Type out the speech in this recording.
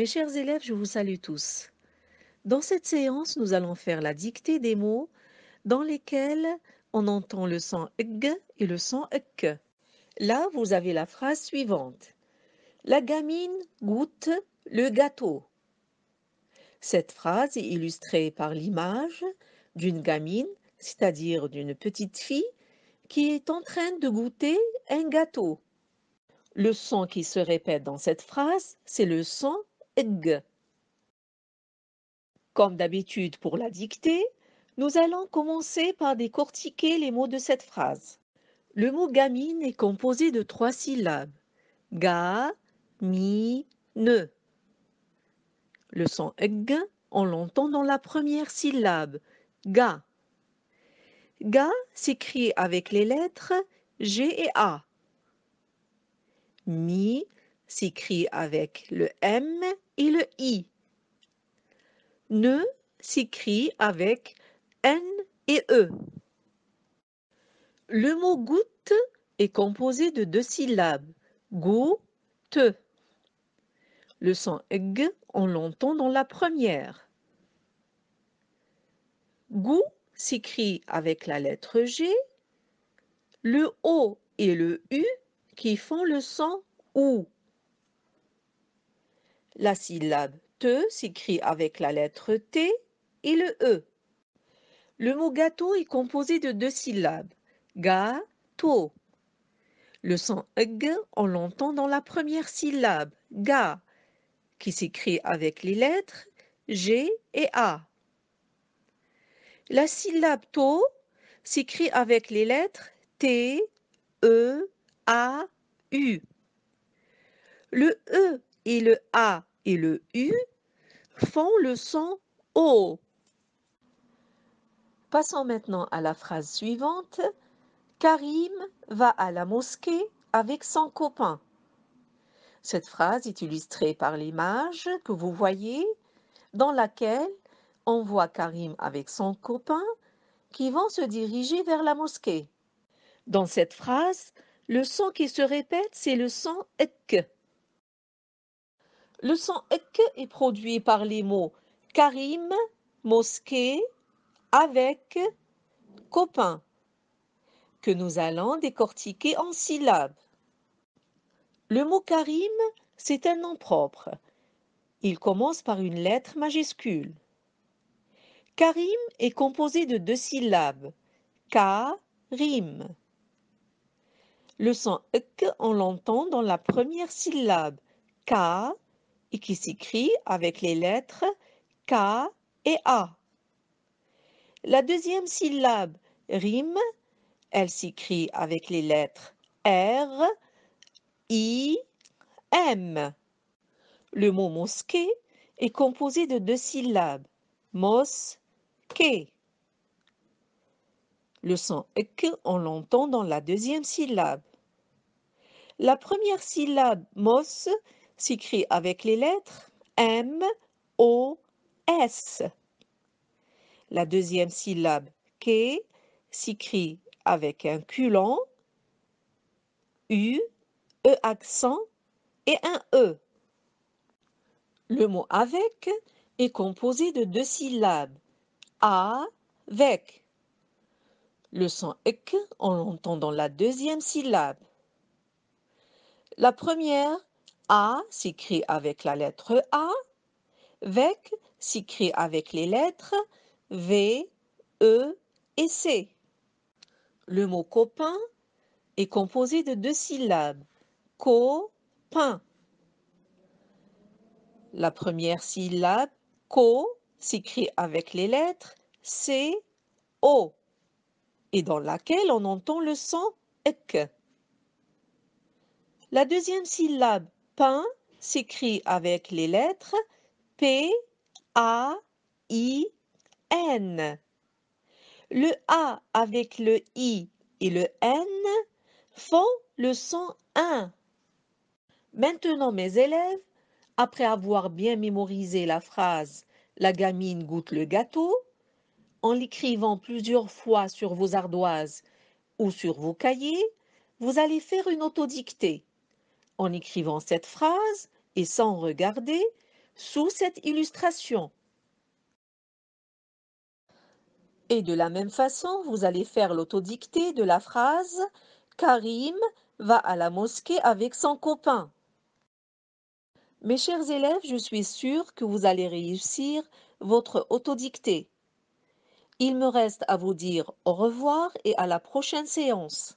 Mes chers élèves, je vous salue tous. Dans cette séance, nous allons faire la dictée des mots dans lesquels on entend le son « g » et le son « k ». Là, vous avez la phrase suivante. La gamine goûte le gâteau. Cette phrase est illustrée par l'image d'une gamine, c'est-à-dire d'une petite fille, qui est en train de goûter un gâteau. Le son qui se répète dans cette phrase, c'est le son comme d'habitude pour la dictée, nous allons commencer par décortiquer les mots de cette phrase. Le mot gamine est composé de trois syllabes. Ga, mi, ne. Le son g, on l'entend dans la première syllabe. Ga. Ga s'écrit avec les lettres G et A. Mi s'écrit avec le M et le I. Ne s'écrit avec N et E. Le mot goutte est composé de deux syllabes, goutte ». te. Le son g, on l'entend dans la première. Goût s'écrit avec la lettre G, le O et le U qui font le son OU. La syllabe te s'écrit avec la lettre T et le E. Le mot gâteau est composé de deux syllabes, ga, to. Le son g, on l'entend dans la première syllabe, ga, qui s'écrit avec les lettres G et A. La syllabe to s'écrit avec les lettres T, E, A, U. Le E et le A et le U font le son O. Passons maintenant à la phrase suivante. Karim va à la mosquée avec son copain. Cette phrase est illustrée par l'image que vous voyez dans laquelle on voit Karim avec son copain qui vont se diriger vers la mosquée. Dans cette phrase, le son qui se répète, c'est le son ek. Le son k » est produit par les mots karim, mosquée, avec, copain, que nous allons décortiquer en syllabes. Le mot karim, c'est un nom propre. Il commence par une lettre majuscule. Karim est composé de deux syllabes. Ka, rim. Le son k » on l'entend dans la première syllabe. Ka, et qui s'écrit avec les lettres K et A. La deuxième syllabe rime, elle s'écrit avec les lettres R, I, M. Le mot mosquée est composé de deux syllabes, mos, ke. Le son ek, on l'entend dans la deuxième syllabe. La première syllabe mos s'écrit avec les lettres M, O, S. La deuxième syllabe K s'écrit avec un culant U, E accent et un E. Le mot avec est composé de deux syllabes, A, VEC. Le son ek, en l'entend dans la deuxième syllabe. La première a s'écrit avec la lettre A. VEC s'écrit avec les lettres V, E et C. Le mot copain est composé de deux syllabes. Co-pain. La première syllabe, co, s'écrit avec les lettres C, O, et dans laquelle on entend le son ek. La deuxième syllabe, pain s'écrit avec les lettres P, A, I, N. Le A avec le I et le N font le son 1. Maintenant, mes élèves, après avoir bien mémorisé la phrase « la gamine goûte le gâteau », en l'écrivant plusieurs fois sur vos ardoises ou sur vos cahiers, vous allez faire une autodictée en écrivant cette phrase et sans regarder sous cette illustration. Et de la même façon, vous allez faire l'autodictée de la phrase « Karim va à la mosquée avec son copain ». Mes chers élèves, je suis sûre que vous allez réussir votre autodictée. Il me reste à vous dire au revoir et à la prochaine séance.